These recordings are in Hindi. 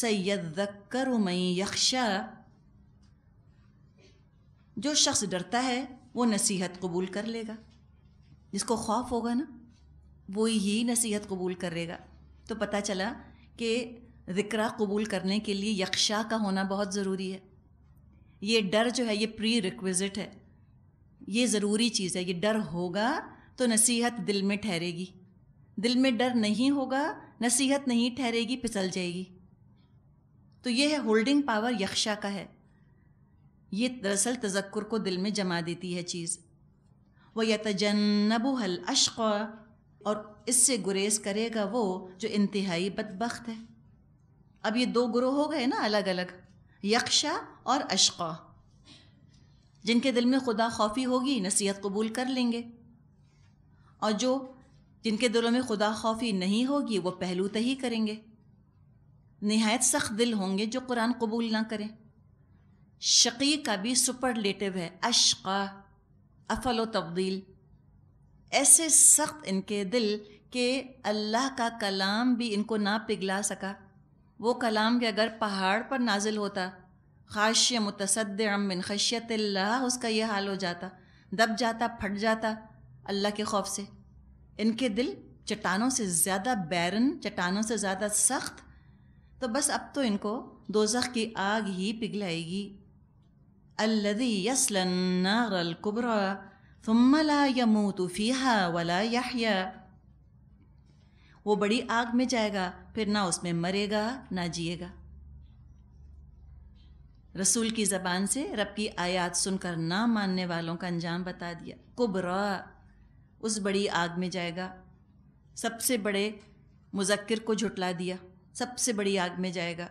सैदकर मई यक्षा जो शख्स डरता है वो नसीहत कबूल कर लेगा जिसको खौफ होगा ना वो ही नसीहत कबूल करेगा तो पता चला कि ज़िक्रा कबूल करने के लिए यक्षा का होना बहुत ज़रूरी है ये डर जो है ये प्री रिक्विज़िट है ये ज़रूरी चीज़ है ये डर होगा तो नसीहत दिल में ठहरेगी दिल में डर नहीं होगा नसीहत नहीं ठहरेगी फिसल जाएगी तो ये है होल्डिंग पावर यक्षा का है ये दरअसल तजक्र को दिल में जमा देती है चीज़ वह यतजन्नबू हल अश्क और इससे गुरेज करेगा वो जो इंतहाई बदबख्त है अब ये दो गुरु हो गए ना अलग अलग यक्षा और अशक़ा जिनके दिल में खुदा खौफी होगी नसीहत कबूल कर लेंगे और जो जिनके दिलों में खुदा खौफी नहीं होगी वो पहलू तही करेंगे नहायत सख्त दिल होंगे जो कुरान कबूल ना करें शकी का भी सुपरलेटिव है अशका अफल व तब्दील ऐसे सख्त इनके दिल के अल्लाह का कलाम भी इनको ना पिघला सका वो कलाम के अगर पहाड़ पर नाजिल होता खाश मुतसद अमिन खशियत उसका यह हाल हो जाता दब जाता फट जाता अल्लाह के खौफ से इनके दिल चट्टानों से ज़्यादा बैरन चट्टानों से ज़्यादा सख्त तो बस अब तो इनको दोजख की आग ही पिघलाएगी अल्लदी यसलन अल कुबरा थुम्मा ला यमूत फ़ीहा वला यहया वो बड़ी आग में जाएगा फिर ना उसमें मरेगा ना जिएगा रसूल की ज़बान से रब की आयात सुनकर ना मानने वालों का अंजाम बता दिया कुबरा उस बड़ी आग में जाएगा सबसे बड़े मुजक्र को झुटला दिया सबसे बड़ी आग में जाएगा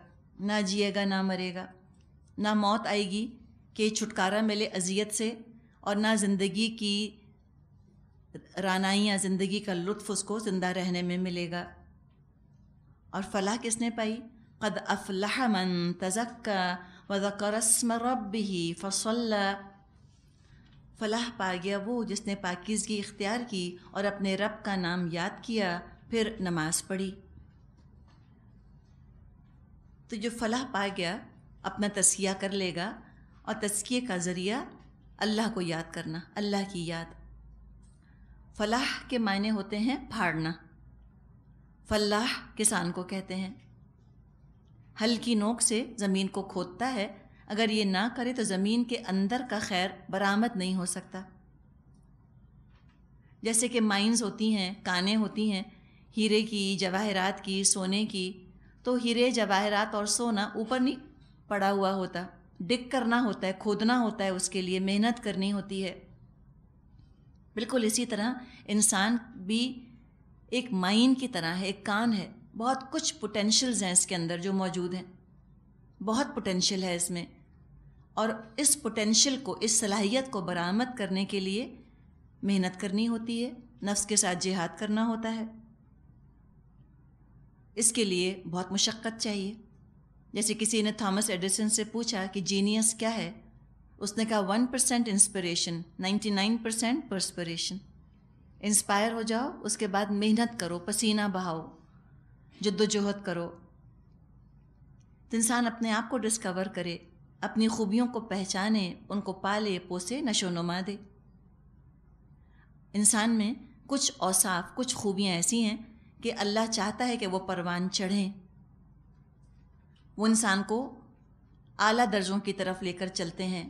ना जिएगा ना मरेगा ना मौत आएगी कि छुटकारा मिले अजियत से और ना ज़िंदगी की रानाइयाँ ज़िंदगी का लुत्फ़ उसको ज़िंदा रहने में मिलेगा और फलाह किसने पाई कद अफलाह मन तजक्का व ज़करस्म रब ही फसल्ला फलाह पा गया वो जिसने पाकिजगी इख्तियार की और अपने रब का नाम याद किया फिर नमाज़ पढ़ी तो जो फलाह पा गया अपना तस्किया कर लेगा और तस्किए का ज़रिया अल्लाह को याद करना अल्लाह की याद फलाह के मायने होते हैं फाड़ना फलाह किसान को कहते हैं हल्की नोक से ज़मीन को खोदता है अगर ये ना करे तो ज़मीन के अंदर का खैर बरामद नहीं हो सकता जैसे कि माइंस होती हैं कानें होती हैं हीरे की जवाहरात की सोने की तो हीरे जवाहरात और सोना ऊपर नहीं पड़ा हुआ होता डिक करना होता है खोदना होता है उसके लिए मेहनत करनी होती है बिल्कुल इसी तरह इंसान भी एक माइन की तरह है एक कान है बहुत कुछ पोटेंशल्स हैं इसके अंदर जो मौजूद हैं बहुत पोटेंशियल है इसमें और इस पोटेंशियल को इस सलाहियत को बरामद करने के लिए मेहनत करनी होती है नफ्स के साथ जिहाद करना होता है इसके लिए बहुत मशक्क़त चाहिए जैसे किसी ने थॉमस एडिसन से पूछा कि जीनियस क्या है उसने कहा one percent inspiration ninety nine percent perspiration inspire हो जाओ उसके बाद मेहनत करो पसीना बहाओ जद्दोजहद करो तो इंसान अपने आप को डिस्कवर करे अपनी खूबियों को पहचाने उनको पाले पोसे नशो नुमा दे इंसान में कुछ औसाफ कुछ खूबियाँ ऐसी हैं कि अल्लाह चाहता है कि वो परवान चढ़ें वो इंसान को आला दर्जों की तरफ लेकर चलते हैं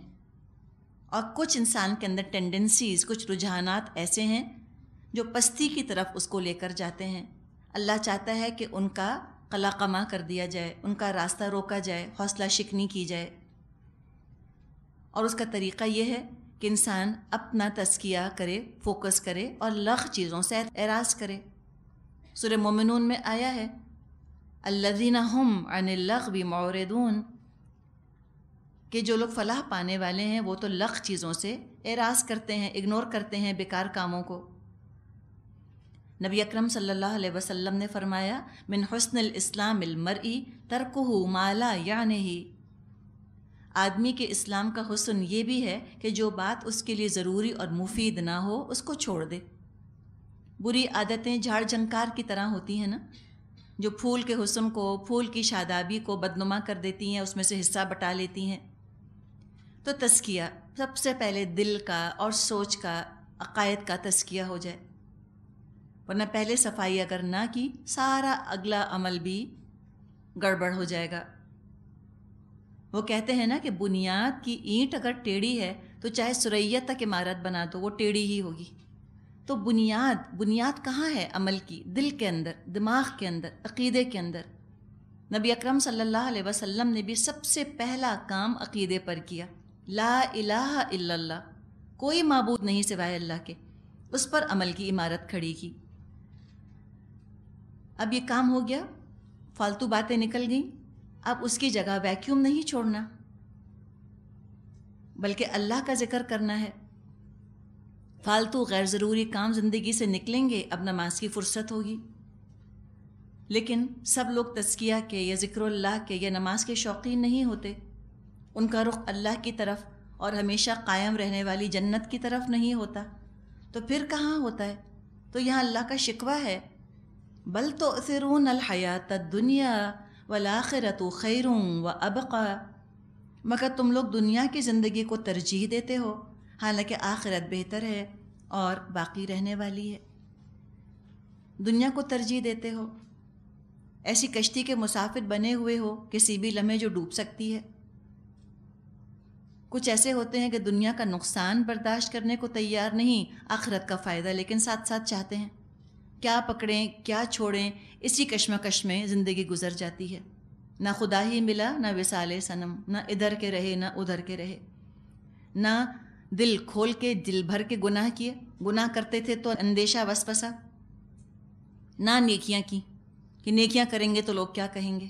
और कुछ इंसान के अंदर टेंडेंसीज़ कुछ रुझानात ऐसे हैं जो पस्ती की तरफ उसको लेकर जाते हैं अल्लाह चाहता है कि उनका कलाकमा कर दिया जाए उनका रास्ता रोका जाए हौसला शिकनी की जाए और उसका तरीक़ा यह है कि इंसान अपना तस्किया करे फोकस करे और लख चीज़ों से एराज करे सुर मोमिनून में आया है अल्लाजीन हम भी मोरदून के जो लोग फलाह पाने वाले हैं वो तो लख चीज़ों से एराज करते हैं इग्नोर करते हैं बेकार कामों को नबी अक्रम सम ने फरमाया मिन हसन इस्लाम मरई तरकहु माला या नहीं आदमी के इस्लाम का हुसन ये भी है कि जो बात उसके लिए ज़रूरी और मुफीद ना हो उसको छोड़ दे बुरी आदतें झाड़ झंकार की तरह होती हैं ना जो फूल के हुसन को फूल की शादाबी को बदनुमा कर देती हैं उसमें से हिस्सा बटा लेती हैं तो तस्किया सबसे पहले दिल का और सोच का अकायद का तस्किया हो जाए वरना पहले सफाई अगर ना की सारा अगला अमल भी गड़बड़ हो जाएगा वो कहते हैं ना कि बुनियाद की ईंट अगर टेढ़ी है तो चाहे सुरैया तक इमारत बना दो वो टेढ़ी ही होगी तो बुनियाद बुनियाद कहाँ है अमल की दिल के अंदर दिमाग के अंदर अकीदे के अंदर नबी अकरम सल्लल्लाहु अलैहि वसल्लम ने भी सबसे पहला काम अकीदे पर किया ला इलाहा इल्लल्लाह कोई मबूद नहीं सिवाय अल्लाह के उस पर अमल की इमारत खड़ी की अब ये काम हो गया फालतू बातें निकल गई अब उसकी जगह वैक्यूम नहीं छोड़ना बल्कि अल्लाह का जिक्र करना है फालतू गैर ज़रूरी काम ज़िंदगी से निकलेंगे अब नमाज की फ़ुर्सत होगी लेकिन सब लोग तस्किया के या ज़िक्र के या नमाज के शौकीन नहीं होते उनका रुख अल्लाह की तरफ और हमेशा कायम रहने वाली जन्नत की तरफ नहीं होता तो फिर कहाँ होता है तो यहाँ अल्लाह का शिकवा है बल तो सिरून अलहयात दुनिया वलाखरत खैरूँ व अबका मगर तुम लोग दुनिया की ज़िंदगी को तरजीह देते हो हालांकि आखिरत बेहतर है और बाकी रहने वाली है दुनिया को तरजीह देते हो ऐसी कश्ती के मुसाफिर बने हुए हो किसी भी लम्हे जो डूब सकती है कुछ ऐसे होते हैं कि दुनिया का नुकसान बर्दाश्त करने को तैयार नहीं आखरत का फ़ायदा लेकिन साथ साथ चाहते हैं क्या पकड़ें क्या छोड़ें इसी कश्मकश में ज़िंदगी गुजर जाती है ना खुदा ही मिला ना विसाले सनम ना इधर के रहे ना उधर के रहे ना दिल खोल के दिल भर के गुनाह किए गुनाह करते थे तो अंदेशा पसा ना नेकियां की कि नेकियां करेंगे तो लोग क्या कहेंगे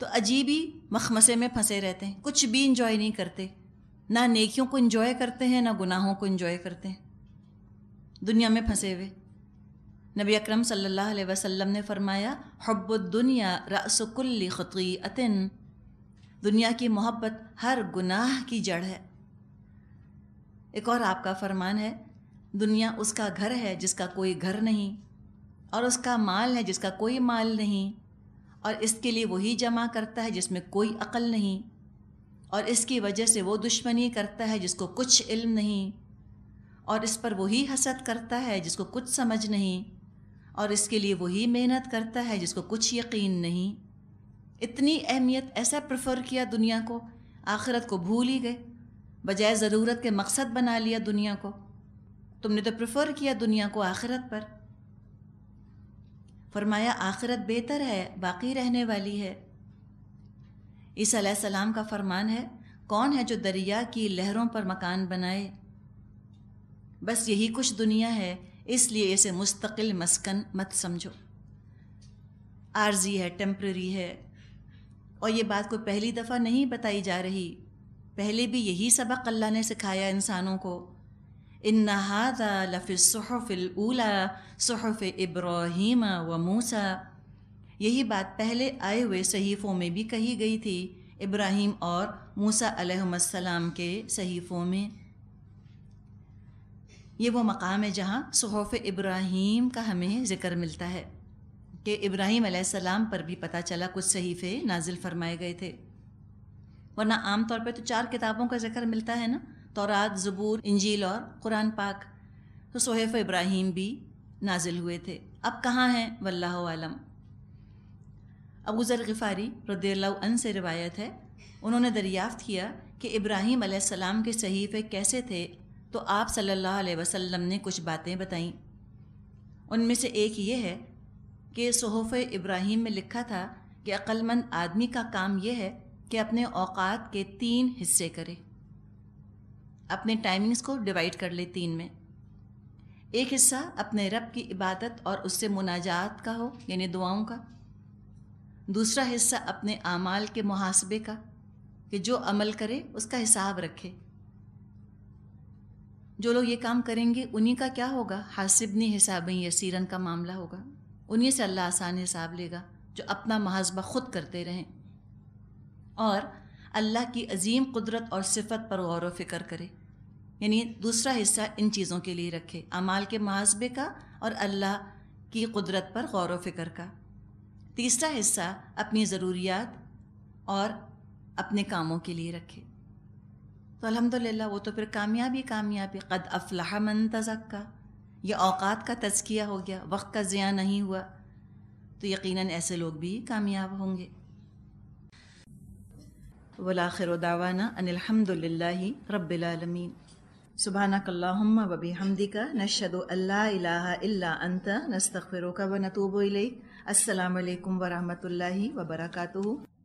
तो अजीब ही मखमसे में फंसे रहते हैं कुछ भी इंजॉय नहीं करते ना नेकियों को इंजॉय करते हैं ना गुनाहों को इंजॉय करते हैं दुनिया में फंसे हुए नबी अकरम सल्लल्लाहु अलैहि वसल्लम ने फरमाया दुनिया रसकुल्ली ख़तीअतिन दुनिया की मोहब्बत हर गुनाह की जड़ है एक और आपका फरमान है दुनिया उसका घर है जिसका कोई घर नहीं और उसका माल है जिसका कोई माल नहीं और इसके लिए वही जमा करता है जिसमें कोई अकल नहीं और इसकी वजह से वो दुश्मनी करता है जिसको कुछ इल्म नहीं और इस पर वही हसद करता है जिसको कुछ समझ नहीं और इसके लिए वही मेहनत करता है जिसको कुछ यकीन नहीं इतनी अहमियत ऐसा प्रेफर किया दुनिया को आखिरत को भूल ही गए बजाय ज़रूरत के मकसद बना लिया दुनिया को तुमने तो प्रेफर किया दुनिया को आखिरत पर फरमाया आखिरत बेहतर है बाकी रहने वाली है ईसा सलाम का फरमान है कौन है जो दरिया की लहरों पर मकान बनाए बस यही कुछ दुनिया है इसलिए इसे मुस्तकिल मस्कन मत समझो आर्जी है टेम्प्ररी है और ये बात कोई पहली दफ़ा नहीं बताई जा रही पहले भी यही सबक अल्लाह ने सिखाया इंसानों को इन नहादा लफ़िलफ़िलूला सहफ़ इब्राहिम व मूसा यही बात पहले आए हुए सहीफ़ों में भी कही गई थी इब्राहिम और मूसा अलैहिस्सलाम के सहीफ़ों में ये वो मकाम है जहाँ सहफ़ इब्राहिम का हमें ज़िक्र मिलता है कि इब्राहिम अलैहिस्सलाम पर भी पता चला कुछ सहीफ़े नाजिल फरमाए गए थे वरना आम तौर पर तो चार किताबों का जिक्र मिलता है ना तौरात ज़बूर इंजील और कुरान पाक तो सोहेफ इब्राहिम भी नाजिल हुए थे अब कहाँ हैं वल्लाह आलम अबू ज़र गफ़ारी रदील्लान से रिवायत है उन्होंने दरियाफ़त किया कि इब्राहीम सलाम के सहीफ़े कैसे थे तो आप सल्लल्लाहु अलैहि वसल्लम ने कुछ बातें बताईं उनमें से एक ये है कि सहूफ़ इब्राहिम में लिखा था कि अक्लमंद आदमी का काम यह है कि अपने औकात के तीन हिस्से करें अपने टाइमिंग्स को डिवाइड कर ले तीन में एक हिस्सा अपने रब की इबादत और उससे मुनाजात का हो यानी दुआओं का दूसरा हिस्सा अपने आमाल के मुहासबे का कि जो अमल करे उसका हिसाब रखे जो लोग ये काम करेंगे उन्हीं का क्या होगा हासिबनी हिसाब यसीरन का मामला होगा उन्हीं से अल्लाह आसान हिसाब लेगा जो अपना मुहासबा ख़ुद करते रहें और अल्लाह की अजीम कुदरत और सिफत पर गौर व फिक्र करे यानी दूसरा हिस्सा इन चीज़ों के लिए रखे अमाल के मुहासबे का और अल्लाह की कुदरत पर गौर व फिक्र का तीसरा हिस्सा अपनी ज़रूरियात और अपने कामों के लिए रखे तो अल्हम्दुलिल्लाह वो तो फिर कामयाबी कामयाबी कद अफलाह मन तजक्का यह अवकात का तजकिया हो गया वक्त का ज़िया नहीं हुआ तो यकीनन ऐसे लोग भी कामयाब होंगे والاخر دعوانا ان الحمد لله رب العالمين سبحانك اللهم وبحمدك نشهد ان لا اله الا انت نستغفرك ونتوب اليك السلام عليكم ورحمه الله وبركاته